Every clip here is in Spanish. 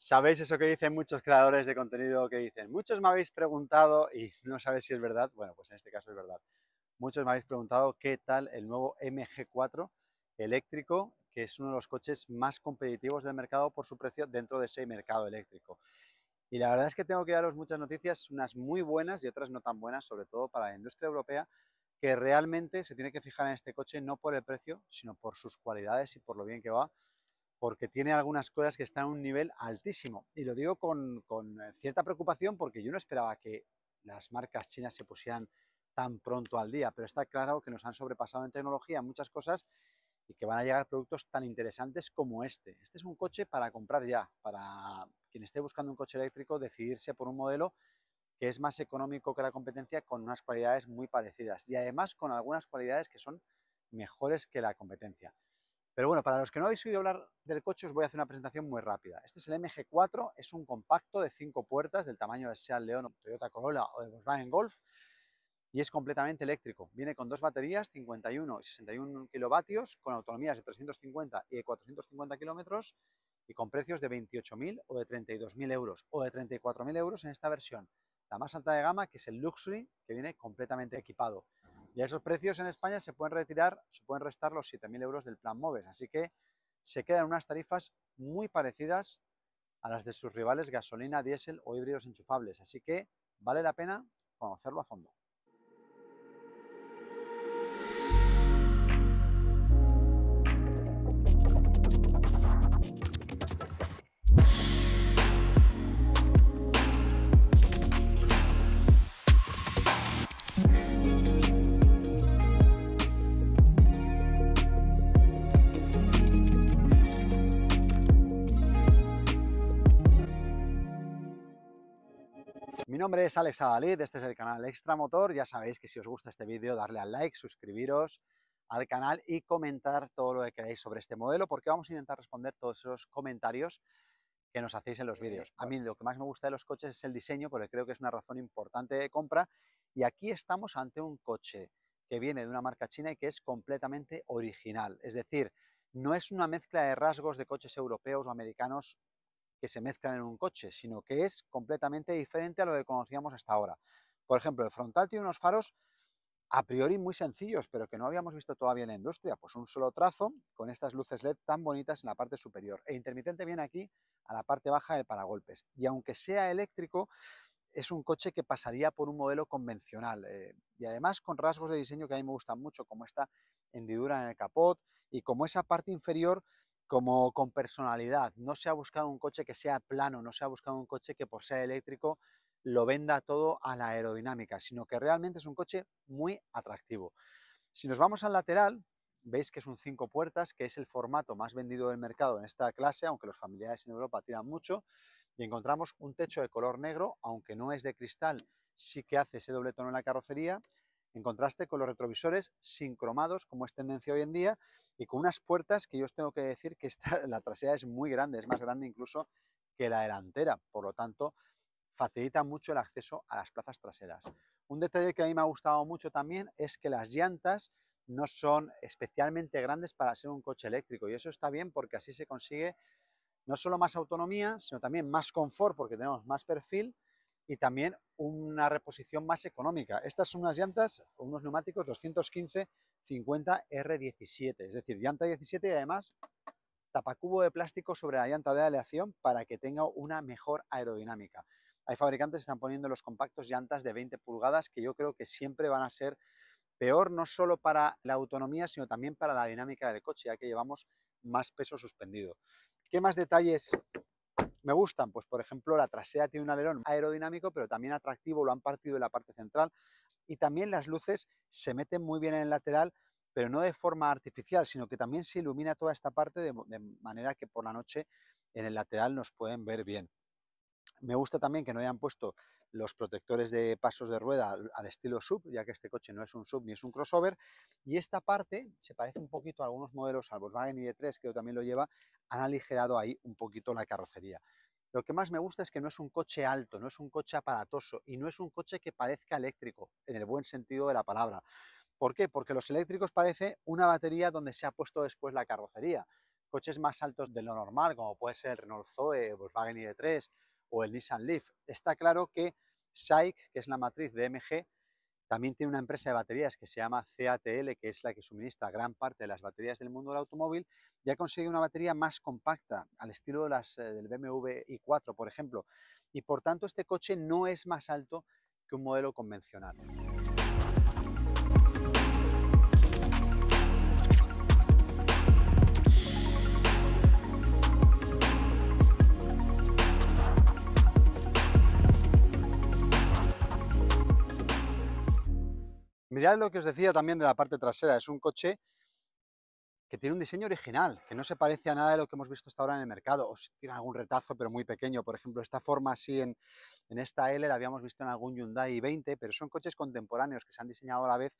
Sabéis eso que dicen muchos creadores de contenido que dicen, muchos me habéis preguntado y no sabéis si es verdad, bueno, pues en este caso es verdad. Muchos me habéis preguntado qué tal el nuevo MG4 eléctrico, que es uno de los coches más competitivos del mercado por su precio dentro de ese mercado eléctrico. Y la verdad es que tengo que daros muchas noticias, unas muy buenas y otras no tan buenas, sobre todo para la industria europea, que realmente se tiene que fijar en este coche no por el precio, sino por sus cualidades y por lo bien que va porque tiene algunas cosas que están a un nivel altísimo. Y lo digo con, eh, cierta preocupación porque yo no esperaba que las marcas chinas se pusieran tan pronto al día, pero está claro que nos han sobrepasado en tecnología muchas cosas y que van a llegar productos tan interesantes como este. Este es un coche para comprar ya, para quien esté buscando un coche eléctrico, decidirse por un modelo que es más económico que la competencia con unas cualidades muy parecidas y además con algunas cualidades que son mejores que la competencia. Pero bueno, para los que no habéis oído hablar del coche, os voy a hacer una presentación muy rápida. Este es el MG4, es un compacto de cinco puertas del tamaño de Seat León, Toyota Corolla o Volkswagen Golf y es completamente eléctrico. Viene con dos baterías, 51 y 61 kilovatios, con autonomías de 350 y de 450 kilómetros y con precios de 28.000 o de 32.000 euros o de 34.000 euros en esta versión. La más alta de gama, que es el Luxury, que viene completamente equipado. Y a esos precios en España se pueden retirar, se pueden restar los 7.000 euros del plan MOVES. Así que se quedan unas tarifas muy parecidas a las de sus rivales gasolina, diésel o híbridos enchufables. Así que vale la pena conocerlo a fondo. Mi nombre es Alex Adalid, este es el canal Extra Motor, Ya sabéis que si os gusta este vídeo, darle al like, suscribiros al canal y comentar todo lo que queráis sobre este modelo, porque vamos a intentar responder todos esos comentarios que nos hacéis en los vídeos. A mí lo que más me gusta de los coches es el diseño, porque creo que es una razón importante de compra. Y aquí estamos ante un coche que viene de una marca china y que es completamente original. Es decir, no es una mezcla de rasgos de coches europeos o americanos que se mezclan en un coche, sino que es completamente diferente a lo que conocíamos hasta ahora. Por ejemplo, el frontal tiene unos faros a priori muy sencillos, pero que no habíamos visto todavía en la industria. Pues un solo trazo con estas luces LED tan bonitas en la parte superior. E intermitente viene aquí a la parte baja del paragolpes. Y aunque sea eléctrico, es un coche que pasaría por un modelo convencional eh, y además con rasgos de diseño que a mí me gustan mucho, como esta hendidura en el capot y como esa parte inferior como con personalidad. No se ha buscado un coche que sea plano, no se ha buscado un coche que por ser eléctrico lo venda todo a la aerodinámica, sino que realmente es un coche muy atractivo. Si nos vamos al lateral, veis que es un cinco puertas, que es el formato más vendido del mercado en esta clase, aunque los familiares en Europa tiran mucho, y encontramos un techo de color negro, aunque no es de cristal, sí que hace ese doble tono en la carrocería, en contraste con los retrovisores sincromados, como es tendencia hoy en día, y con unas puertas que yo os tengo que decir que la trasera es muy grande, es más grande incluso que la delantera, por lo tanto facilita mucho el acceso a las plazas traseras. Un detalle que a mí me ha gustado mucho también es que las llantas no son especialmente grandes para ser un coche eléctrico y eso está bien porque así se consigue no solo más autonomía, sino también más confort porque tenemos más perfil y también una reposición más económica. Estas son unas llantas, unos neumáticos 215 50 R17, es decir, llanta 17 y además tapacubo de plástico sobre la llanta de aleación para que tenga una mejor aerodinámica. Hay fabricantes que están poniendo los compactos llantas de 20 pulgadas que yo creo que siempre van a ser peor no solo para la autonomía, sino también para la dinámica del coche, ya que llevamos más peso suspendido. ¿Qué más detalles me gustan, pues por ejemplo la trasera tiene un alerón aerodinámico pero también atractivo, lo han partido en la parte central y también las luces se meten muy bien en el lateral pero no de forma artificial, sino que también se ilumina toda esta parte de, de manera que por la noche en el lateral nos pueden ver bien. Me gusta también que no hayan puesto los protectores de pasos de rueda al estilo sub, ya que este coche no es un sub ni es un crossover. Y esta parte se parece un poquito a algunos modelos, al Volkswagen ID3, que también lo lleva, han aligerado ahí un poquito la carrocería. Lo que más me gusta es que no es un coche alto, no es un coche aparatoso y no es un coche que parezca eléctrico, en el buen sentido de la palabra. ¿Por qué? Porque los eléctricos parece una batería donde se ha puesto después la carrocería. Coches más altos de lo normal, como puede ser el Renault Zoe, Volkswagen ID3, o el Nissan Leaf. Está claro que SAIC, que es la matriz de MG, también tiene una empresa de baterías que se llama CATL, que es la que suministra gran parte de las baterías del mundo del automóvil, Ya ha conseguido una batería más compacta, al estilo las, eh, del BMW i4, por ejemplo. Y por tanto, este coche no es más alto que un modelo convencional. Mirad lo que os decía también de la parte trasera, es un coche que tiene un diseño original, que no se parece a nada de lo que hemos visto hasta ahora en el mercado, o si tiene algún retazo, pero muy pequeño. Por ejemplo, esta forma así en, esta L la habíamos visto en algún Hyundai 20, pero son coches contemporáneos que se han diseñado a la vez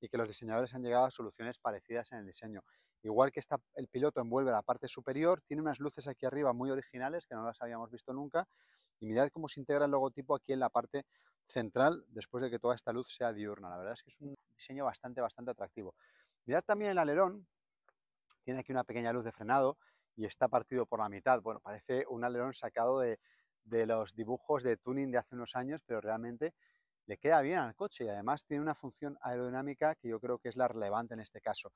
y que los diseñadores han llegado a soluciones parecidas en el diseño. Igual que está el piloto envuelve la parte superior, tiene unas luces aquí arriba muy originales que no las habíamos visto nunca, y mirad cómo se integra el logotipo aquí en la parte central después de que toda esta luz sea diurna. La verdad es que es un diseño bastante, bastante atractivo. Mirad también el alerón, tiene aquí una pequeña luz de frenado y está partido por la mitad. Bueno, parece un alerón sacado de, de los dibujos de tuning de hace unos años, pero realmente le queda bien al coche y además tiene una función aerodinámica que yo creo que es la relevante en este caso.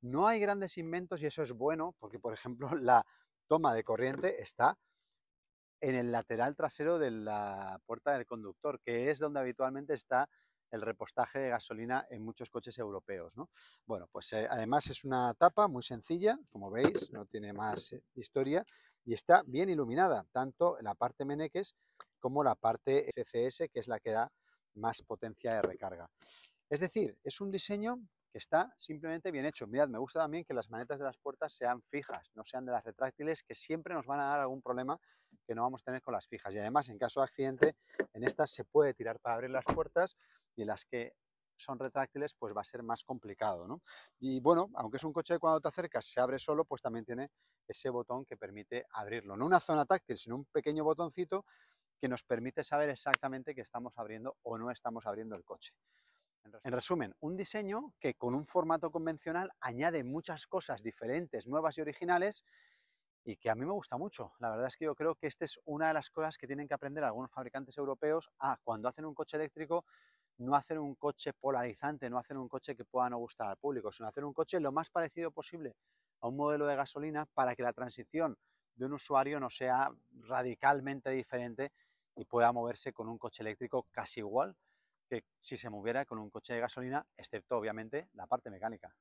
No hay grandes inventos y eso es bueno porque, por ejemplo, la toma de corriente está en el lateral trasero de la puerta del conductor, que es donde habitualmente está el repostaje de gasolina en muchos coches europeos. Bueno, pues eh, además es una tapa muy sencilla, como veis, no tiene más eh, historia y está bien iluminada, tanto la parte Meneques como la parte CCS, que es la que da más potencia de recarga. Es decir, es un diseño que está simplemente bien hecho. Mirad, me gusta también que las manetas de las puertas sean fijas, no sean de las retráctiles, que siempre nos van a dar algún problema que no vamos a tener con las fijas. Y además, en caso de accidente, en estas se puede tirar para abrir las puertas y en las que son retráctiles, pues va a ser más complicado, Y bueno, aunque es un coche que cuando te acercas se abre solo, pues también tiene ese botón que permite abrirlo. No una zona táctil, sino un pequeño botoncito que nos permite saber exactamente que estamos abriendo o no estamos abriendo el coche. En resumen, un diseño que con un formato convencional añade muchas cosas diferentes, nuevas y originales y que a mí me gusta mucho. La verdad es que yo creo que esta es una de las cosas que tienen que aprender algunos fabricantes europeos a cuando hacen un coche eléctrico no hacer un coche polarizante, no hacer un coche que pueda no gustar al público, sino hacer un coche lo más parecido posible a un modelo de gasolina para que la transición de un usuario no sea radicalmente diferente y pueda moverse con un coche eléctrico casi igual si se moviera con un coche de gasolina, excepto obviamente la parte mecánica.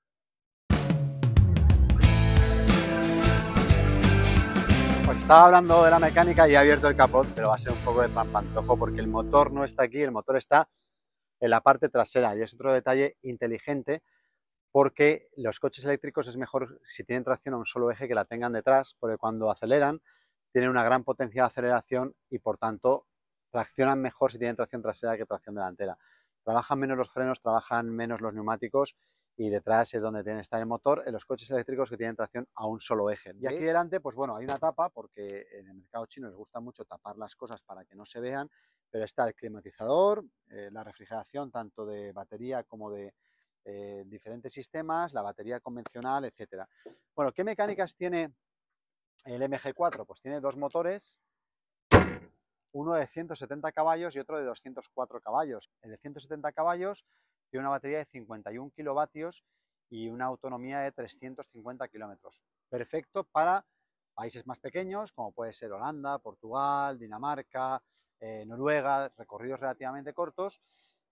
Pues estaba hablando de la mecánica y he abierto el capot, pero va a ser un poco de pantojo porque el motor no está aquí, el motor está en la parte trasera y es otro detalle inteligente porque los coches eléctricos es mejor si tienen tracción a un solo eje que la tengan detrás porque cuando aceleran tienen una gran potencia de aceleración y por tanto Traccionan mejor si tienen tracción trasera que tracción delantera. Trabajan menos los frenos, trabajan menos los neumáticos y detrás es donde tiene que estar el motor en los coches eléctricos que tienen tracción a un solo eje. Y aquí delante, pues bueno, hay una tapa porque en el mercado chino les gusta mucho tapar las cosas para que no se vean, pero está el climatizador, eh, la refrigeración tanto de batería como de eh, diferentes sistemas, la batería convencional, etc. Bueno, ¿qué mecánicas tiene el MG4? Pues tiene dos motores, uno de 170 caballos y otro de 204 caballos. El de 170 caballos tiene una batería de 51 kilovatios y una autonomía de 350 kilómetros. Perfecto para países más pequeños, como puede ser Holanda, Portugal, Dinamarca, eh, Noruega, recorridos relativamente cortos.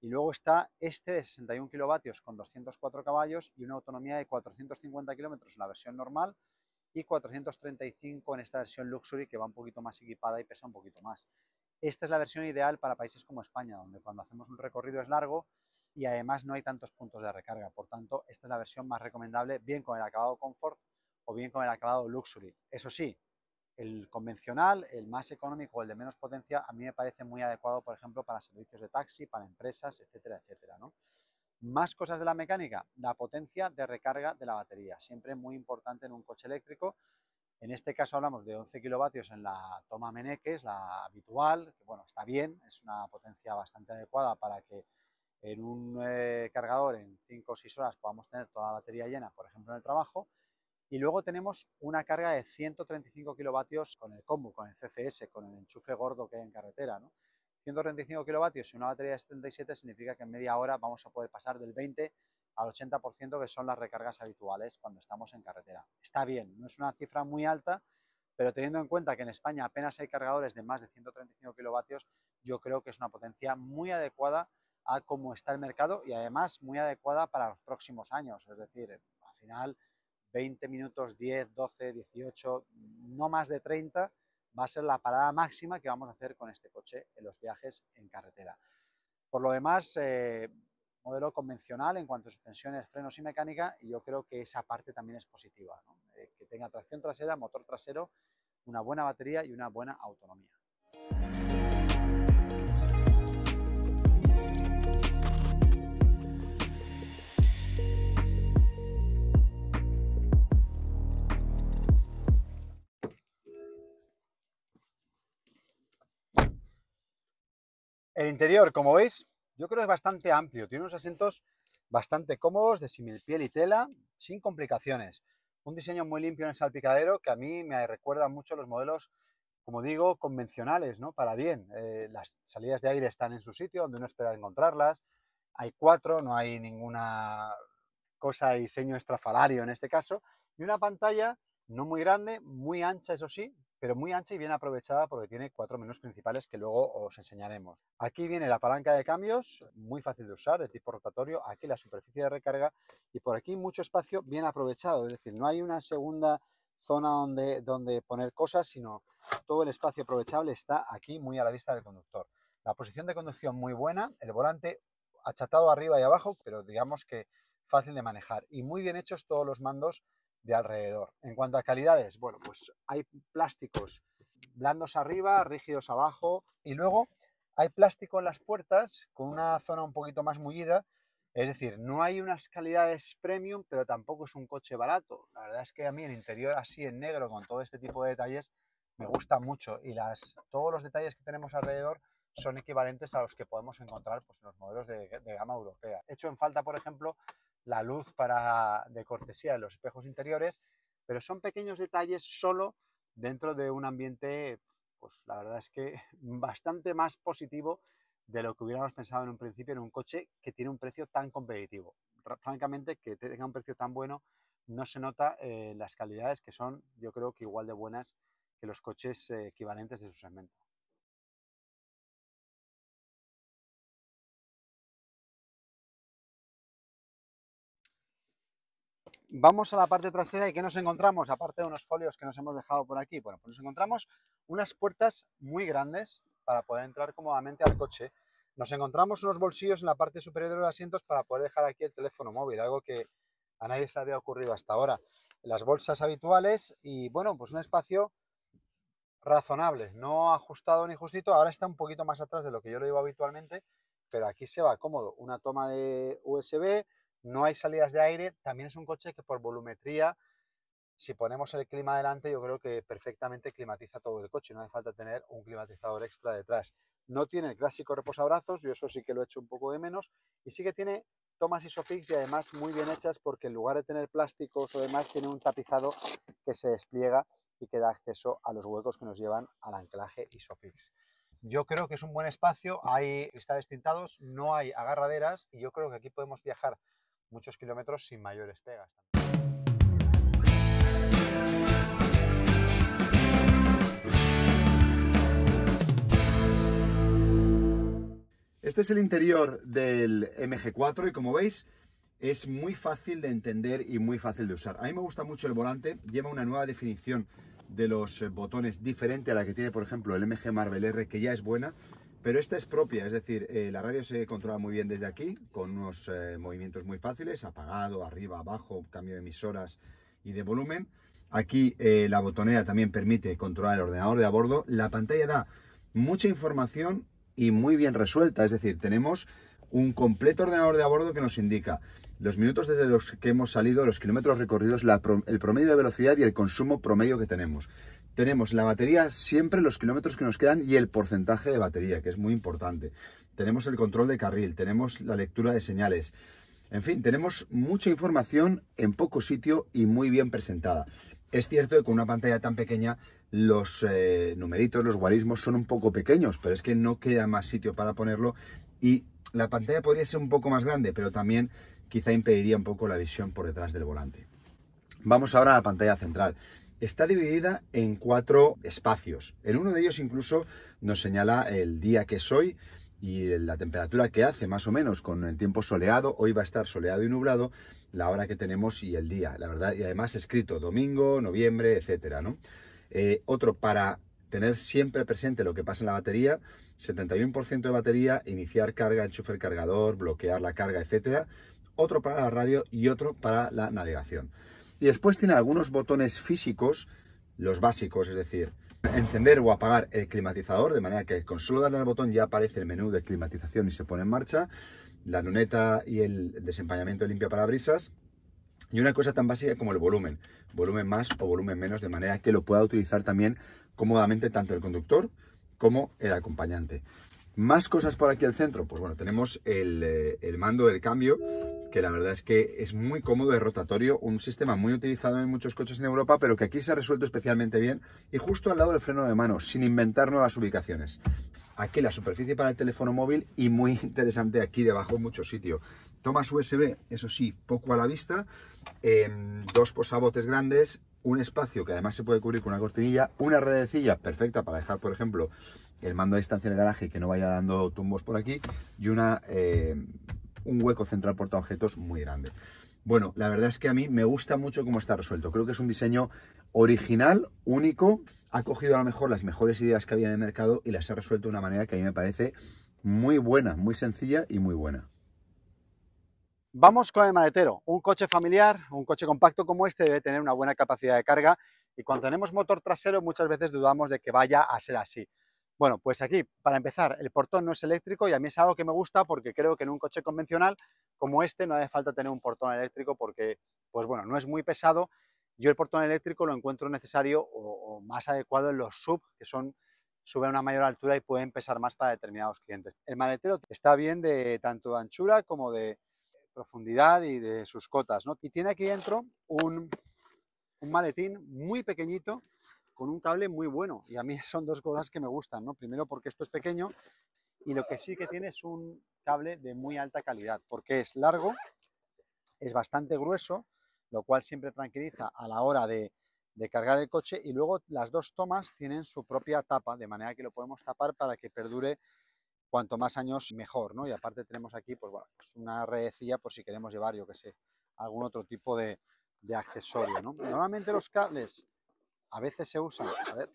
Y luego está este de 61 kilovatios con 204 caballos y una autonomía de 450 kilómetros en la versión normal y 435 en esta versión Luxury que va un poquito más equipada y pesa un poquito más. Esta es la versión ideal para países como España, donde cuando hacemos un recorrido es largo y además no hay tantos puntos de recarga. Por tanto, esta es la versión más recomendable, bien con el acabado Comfort o bien con el acabado Luxury. Eso sí, el convencional, el más económico, o el de menos potencia, a mí me parece muy adecuado, por ejemplo, para servicios de taxi, para empresas, etcétera, etcétera, ¿no? Más cosas de la mecánica, la potencia de recarga de la batería, siempre muy importante en un coche eléctrico. En este caso hablamos de 11 kilovatios en la toma Meneque, es la habitual, que bueno, está bien, es una potencia bastante adecuada para que en un eh, cargador en 5 o 6 horas podamos tener toda la batería llena, por ejemplo en el trabajo. Y luego tenemos una carga de 135 kilovatios con el combo, con el CCS, con el enchufe gordo que hay en carretera, 135 kilovatios y una batería de 77 significa que en media hora vamos a poder pasar del 20 al 80% que son las recargas habituales cuando estamos en carretera. Está bien, no es una cifra muy alta, pero teniendo en cuenta que en España apenas hay cargadores de más de 135 kilovatios, yo creo que es una potencia muy adecuada a cómo está el mercado y además muy adecuada para los próximos años. Es decir, al final 20 minutos, 10, 12, 18, no más de 30 va a ser la parada máxima que vamos a hacer con este coche en los viajes en carretera. Por lo demás, eh, modelo convencional en cuanto a suspensiones, frenos y mecánica, y yo creo que esa parte también es positiva, eh, que tenga tracción trasera, motor trasero, una buena batería y una buena autonomía. El interior, como veis, yo creo es bastante amplio. Tiene unos asientos bastante cómodos, de piel y tela, sin complicaciones. Un diseño muy limpio en el salpicadero que a mí me recuerda mucho los modelos, como digo, convencionales, ¿no? Para bien. Eh, las salidas de aire están en su sitio, donde uno espera encontrarlas. Hay cuatro, no hay ninguna cosa de diseño estrafalario en este caso. Y una pantalla no muy grande, muy ancha, eso sí, pero muy ancha y bien aprovechada porque tiene cuatro menús principales que luego os enseñaremos. Aquí viene la palanca de cambios, muy fácil de usar, de tipo rotatorio, aquí la superficie de recarga y por aquí mucho espacio bien aprovechado, es decir, no hay una segunda zona donde, donde poner cosas, sino todo el espacio aprovechable está aquí muy a la vista del conductor. La posición de conducción muy buena, el volante achatado arriba y abajo, pero digamos que fácil de manejar y muy bien hechos todos los mandos de alrededor. En cuanto a calidades, bueno, pues hay plásticos blandos arriba, rígidos abajo y luego hay plástico en las puertas con una zona un poquito más mullida. Es decir, no hay unas calidades premium, pero tampoco es un coche barato. La verdad es que a mí el interior así en negro con todo este tipo de detalles me gusta mucho y las, todos los detalles que tenemos alrededor son equivalentes a los que podemos encontrar pues, en los modelos de, de, gama europea. Hecho en falta, por ejemplo, la luz para, de cortesía de los espejos interiores, pero son pequeños detalles solo dentro de un ambiente, pues la verdad es que bastante más positivo de lo que hubiéramos pensado en un principio en un coche que tiene un precio tan competitivo. Francamente, que tenga un precio tan bueno no se nota eh, las calidades que son, yo creo que igual de buenas que los coches eh, equivalentes de su segmento. Vamos a la parte trasera y ¿qué nos encontramos? Aparte de unos folios que nos hemos dejado por aquí. Bueno, pues nos encontramos unas puertas muy grandes para poder entrar cómodamente al coche. Nos encontramos unos bolsillos en la parte superior de los asientos para poder dejar aquí el teléfono móvil, algo que a nadie se había ocurrido hasta ahora. Las bolsas habituales y bueno, pues un espacio razonable, no ajustado ni justito. Ahora está un poquito más atrás de lo que yo lo llevo habitualmente, pero aquí se va cómodo. Una toma de USB, no hay salidas de aire, también es un coche que por volumetría, si ponemos el clima adelante, yo creo que perfectamente climatiza todo el coche, no hace falta tener un climatizador extra detrás. No tiene el clásico reposabrazos, yo eso sí que lo he hecho un poco de menos, y sí que tiene tomas ISOFIX y además muy bien hechas porque en lugar de tener plásticos o demás, tiene un tapizado que se despliega y que da acceso a los huecos que nos llevan al anclaje ISOFIX. Yo creo que es un buen espacio, hay cristales tintados, no hay agarraderas y yo creo que aquí podemos viajar muchos kilómetros sin mayores pegas. Este es el interior del MG4 y como veis es muy fácil de entender y muy fácil de usar. A mí me gusta mucho el volante, lleva una nueva definición de los botones diferente a la que tiene por ejemplo el MG Marvel R que ya es buena pero esta es propia, es decir, eh, la radio se controla muy bien desde aquí, con unos eh, movimientos muy fáciles, apagado, arriba, abajo, cambio de emisoras y de volumen. Aquí eh, la botonera también permite controlar el ordenador de a bordo. La pantalla da mucha información y muy bien resuelta, es decir, tenemos un completo ordenador de a bordo que nos indica los minutos desde los que hemos salido, los kilómetros recorridos, el promedio de velocidad y el consumo promedio que tenemos tenemos la batería siempre, los kilómetros que nos quedan y el porcentaje de batería, que es muy importante. Tenemos el control de carril, tenemos la lectura de señales. En fin, tenemos mucha información en poco sitio y muy bien presentada. Es cierto que con una pantalla tan pequeña los eh, numeritos, los guarismos son un poco pequeños, pero es que no queda más sitio para ponerlo y la pantalla podría ser un poco más grande, pero también quizá impediría un poco la visión por detrás del volante. Vamos ahora a la pantalla central está dividida en cuatro espacios. En uno de ellos incluso nos señala el día que soy y la temperatura que hace, más o menos, con el tiempo soleado. Hoy va a estar soleado y nublado, la hora que tenemos y el día, la verdad. Y además escrito domingo, noviembre, etcétera, eh, otro para tener siempre presente lo que pasa en la batería, 71% de batería, iniciar carga, enchufe cargador, bloquear la carga, etcétera, otro para la radio y otro para la navegación. Y después tiene algunos botones físicos, los básicos, es decir, encender o apagar el climatizador, de manera que con solo darle al botón ya aparece el menú de climatización y se pone en marcha, la luneta y el desempañamiento limpio para brisas, y una cosa tan básica como el volumen, volumen más o volumen menos, de manera que lo pueda utilizar también cómodamente tanto el conductor como el acompañante. Más cosas por aquí al centro, pues bueno, tenemos el eh, mando del cambio, que la verdad es que es muy cómodo, y rotatorio, un sistema muy utilizado en muchos coches en Europa, pero que aquí se ha resuelto especialmente bien y justo al lado del freno de mano, sin inventar nuevas ubicaciones. Aquí la superficie para el teléfono móvil y muy interesante aquí debajo muchos sitio. Tomas USB, eso sí, poco a la vista, em, dos posabotes grandes, un espacio que además se puede cubrir con una cortinilla, una redecilla perfecta para dejar, por ejemplo, el mando a distancia en el garaje que no vaya dando tumbos por aquí y una... Em, un hueco central objetos muy grande. Bueno, la verdad es que a mí me gusta mucho cómo está resuelto. Creo que es un diseño original, único. Ha cogido a lo mejor las mejores ideas que había en el mercado y las ha resuelto de una manera que a mí me parece muy buena, muy sencilla y muy buena. Vamos con el maletero. Un coche familiar, un coche compacto como este debe tener una buena capacidad de carga y cuando tenemos motor trasero muchas veces dudamos de que vaya a ser así. Bueno, pues aquí, para empezar, el portón no es eléctrico y a mí es algo que me gusta porque creo que en un coche convencional como este no hace falta tener un portón eléctrico porque, pues bueno, no es muy pesado. Yo el portón eléctrico lo encuentro necesario o, más adecuado en los sub, que son suben a una mayor altura y pueden pesar más para determinados clientes. El maletero está bien de tanto de anchura como de profundidad y de sus cotas, ¿no? Y tiene aquí dentro un, un maletín muy pequeñito con un cable muy bueno. Y a mí son dos cosas que me gustan, ¿no? Primero porque esto es pequeño y lo que sí que tiene es un cable de muy alta calidad, porque es largo, es bastante grueso, lo cual siempre tranquiliza a la hora de, cargar el coche y luego las dos tomas tienen su propia tapa, de manera que lo podemos tapar para que perdure cuanto más años mejor, ¿no? Y aparte tenemos aquí, pues bueno, pues una redecilla por si queremos llevar, yo que sé, algún otro tipo de, de accesorio, ¿no? Normalmente los cables a veces se usan. A ver.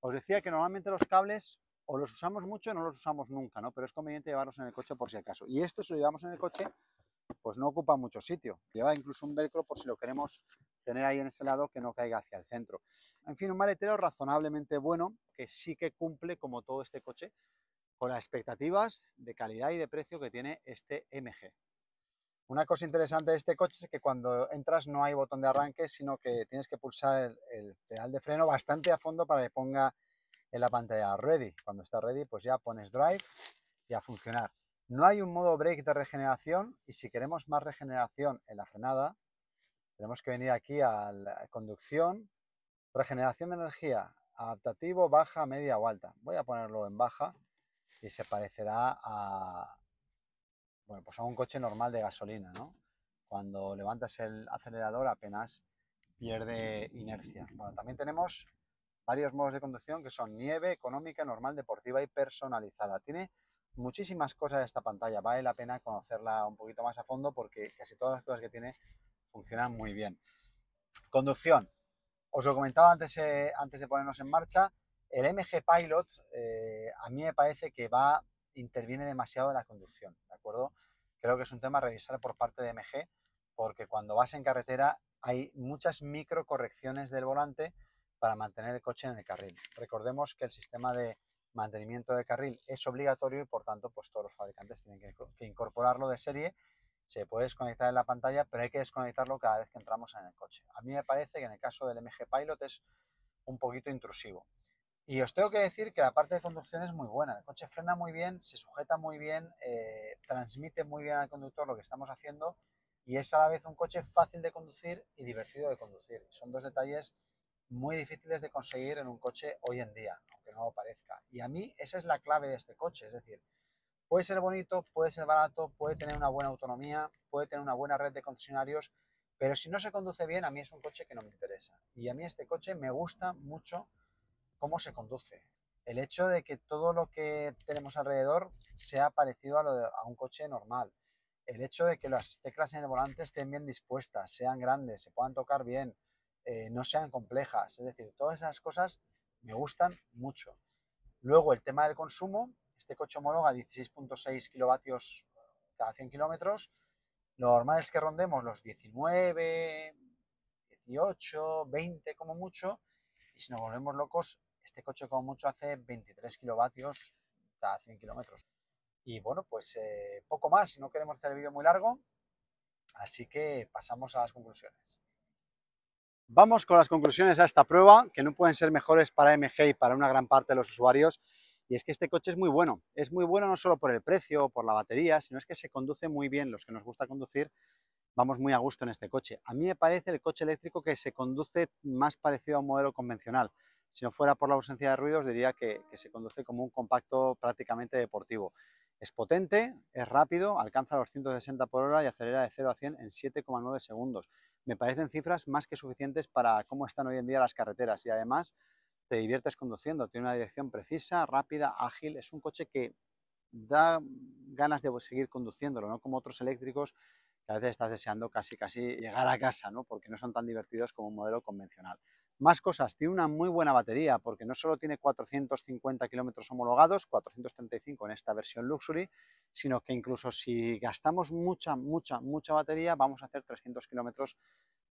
Os decía que normalmente los cables o los usamos mucho o no los usamos nunca, ¿no? Pero es conveniente llevarlos en el coche por si acaso. Y esto, si lo llevamos en el coche, pues no ocupa mucho sitio. Lleva incluso un velcro por si lo queremos tener ahí en ese lado que no caiga hacia el centro. En fin, un maletero razonablemente bueno que sí que cumple, como todo este coche, con las expectativas de calidad y de precio que tiene este MG. Una cosa interesante de este coche es que cuando entras no hay botón de arranque, sino que tienes que pulsar el, pedal de freno bastante a fondo para que ponga en la pantalla ready. Cuando está ready, pues ya pones drive y a funcionar. No hay un modo brake de regeneración y si queremos más regeneración en la frenada, tenemos que venir aquí a la conducción, regeneración de energía, adaptativo, baja, media o alta. Voy a ponerlo en baja y se parecerá a, bueno, pues a un coche normal de gasolina, ¿no? Cuando levantas el acelerador apenas pierde inercia. Bueno, también tenemos varios modos de conducción que son nieve, económica, normal, deportiva y personalizada. Tiene muchísimas cosas esta pantalla, vale la pena conocerla un poquito más a fondo porque casi todas las cosas que tiene funcionan muy bien. Conducción. Os lo comentaba antes, eh, antes de ponernos en marcha, el MG Pilot eh, a mí me parece que va, interviene demasiado en la conducción. Creo que es un tema a revisar por parte de MG, porque cuando vas en carretera hay muchas micro correcciones del volante para mantener el coche en el carril. Recordemos que el sistema de mantenimiento de carril es obligatorio y por tanto pues todos los fabricantes tienen que incorporarlo de serie. Se puede desconectar en la pantalla, pero hay que desconectarlo cada vez que entramos en el coche. A mí me parece que en el caso del MG Pilot es un poquito intrusivo. Y os tengo que decir que la parte de conducción es muy buena. El coche frena muy bien, se sujeta muy bien, eh, transmite muy bien al conductor lo que estamos haciendo y es a la vez un coche fácil de conducir y divertido de conducir. Son dos detalles muy difíciles de conseguir en un coche hoy en día, aunque no lo parezca. Y a mí esa es la clave de este coche. Es decir, puede ser bonito, puede ser barato, puede tener una buena autonomía, puede tener una buena red de concesionarios, pero si no se conduce bien, a mí es un coche que no me interesa. Y a mí este coche me gusta mucho cómo se conduce. El hecho de que todo lo que tenemos alrededor sea parecido a, un coche normal. El hecho de que las teclas en el volante estén bien dispuestas, sean grandes, se puedan tocar bien, eh, no sean complejas. Es decir, todas esas cosas me gustan mucho. Luego el tema del consumo. Este coche homologa 16.6 kilovatios cada 100 kilómetros. Lo normal es que rondemos los 19, 18, 20 como mucho. Y si nos volvemos locos, este coche como mucho hace 23 kilovatios cada 100 kilómetros. Y bueno, pues eh, poco más, no queremos hacer el vídeo muy largo, así que pasamos a las conclusiones. Vamos con las conclusiones a esta prueba, que no pueden ser mejores para MG y para una gran parte de los usuarios, y es que este coche es muy bueno. Es muy bueno no solo por el precio, o por la batería, sino es que se conduce muy bien. Los que nos gusta conducir vamos muy a gusto en este coche. A mí me parece el coche eléctrico que se conduce más parecido a un modelo convencional. Si no fuera por la ausencia de ruidos, diría que, se conduce como un compacto prácticamente deportivo. Es potente, es rápido, alcanza los 160 por hora y acelera de 0 a 100 en 7,9 segundos. Me parecen cifras más que suficientes para cómo están hoy en día las carreteras y además te diviertes conduciendo, tiene una dirección precisa, rápida, ágil, es un coche que da ganas de seguir conduciéndolo, no como otros eléctricos que a veces estás deseando casi casi llegar a casa, ¿no? porque no son tan divertidos como un modelo convencional. Más cosas, tiene una muy buena batería porque no solo tiene 450 kilómetros homologados, 435 en esta versión Luxury, sino que incluso si gastamos mucha, mucha, mucha batería, vamos a hacer 300 kilómetros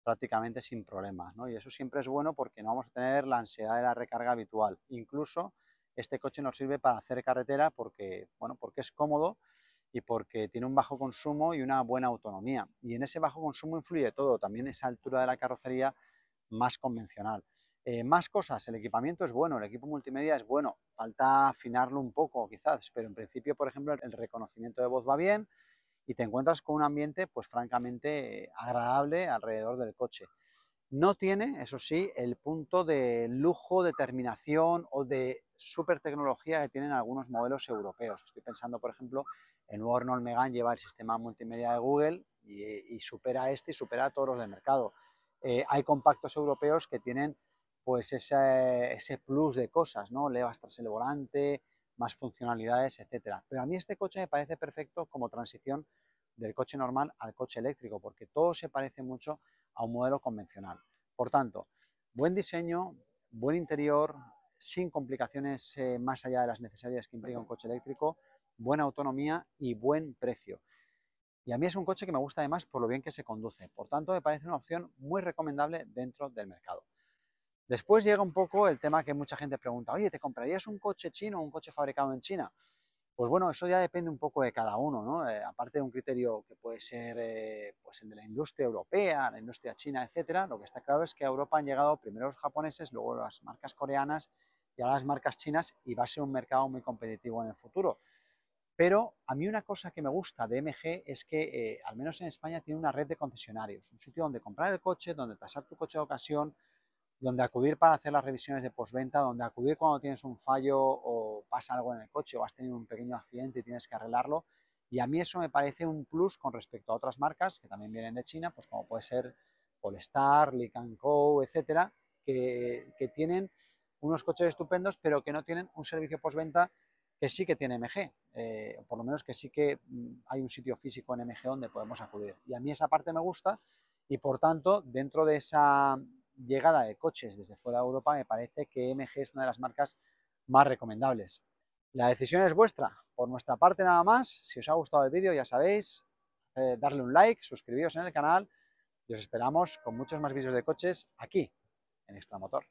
prácticamente sin problemas. ¿no? Y eso siempre es bueno porque no vamos a tener la ansiedad de la recarga habitual. Incluso este coche nos sirve para hacer carretera porque, bueno, porque es cómodo y porque tiene un bajo consumo y una buena autonomía. Y en ese bajo consumo influye todo, también esa altura de la carrocería más convencional. Eh, más cosas, el equipamiento es bueno, el equipo multimedia es bueno, falta afinarlo un poco quizás, pero en principio, por ejemplo, el reconocimiento de voz va bien y te encuentras con un ambiente pues francamente agradable alrededor del coche. No tiene, eso sí, el punto de lujo, de terminación o de super tecnología que tienen algunos modelos europeos. Estoy pensando, por ejemplo, en nuevo Renault Megane lleva el sistema multimedia de Google y, supera este y supera a todos los del mercado. Eh, hay compactos europeos que tienen pues ese, plus de cosas, ¿no? Levas tras el volante, más funcionalidades, etcétera. Pero a mí este coche me parece perfecto como transición del coche normal al coche eléctrico, porque todo se parece mucho a un modelo convencional. Por tanto, buen diseño, buen interior, sin complicaciones eh, más allá de las necesarias que implica un coche eléctrico, buena autonomía y buen precio. Y a mí es un coche que me gusta además por lo bien que se conduce. Por tanto, me parece una opción muy recomendable dentro del mercado. Después llega un poco el tema que mucha gente pregunta, oye, ¿te comprarías un coche chino o un coche fabricado en China? Pues bueno, eso ya depende un poco de cada uno, ¿no? Eh, aparte de un criterio que puede ser eh, pues el de la industria europea, la industria china, etcétera, lo que está claro es que a Europa han llegado primero los japoneses, luego las marcas coreanas y ahora las marcas chinas y va a ser un mercado muy competitivo en el futuro. Pero a mí una cosa que me gusta de MG es que, eh, al menos en España, tiene una red de concesionarios, un sitio donde comprar el coche, donde tasar tu coche de ocasión, donde acudir para hacer las revisiones de postventa, donde acudir cuando tienes un fallo o pasa algo en el coche o has tenido un pequeño accidente y tienes que arreglarlo. Y a mí eso me parece un plus con respecto a otras marcas que también vienen de China, pues como puede ser Polestar, Li Co, etcétera, que, que tienen unos coches estupendos, pero que no tienen un servicio postventa que sí que tiene MG, eh, por lo menos que sí que mm, hay un sitio físico en MG donde podemos acudir. Y a mí esa parte me gusta y por tanto, dentro de esa llegada de coches desde fuera de Europa, me parece que MG es una de las marcas más recomendables. La decisión es vuestra. Por nuestra parte nada más, si os ha gustado el vídeo ya sabéis, eh, darle un like, suscribiros en el canal y os esperamos con muchos más vídeos de coches aquí, en Extramotor.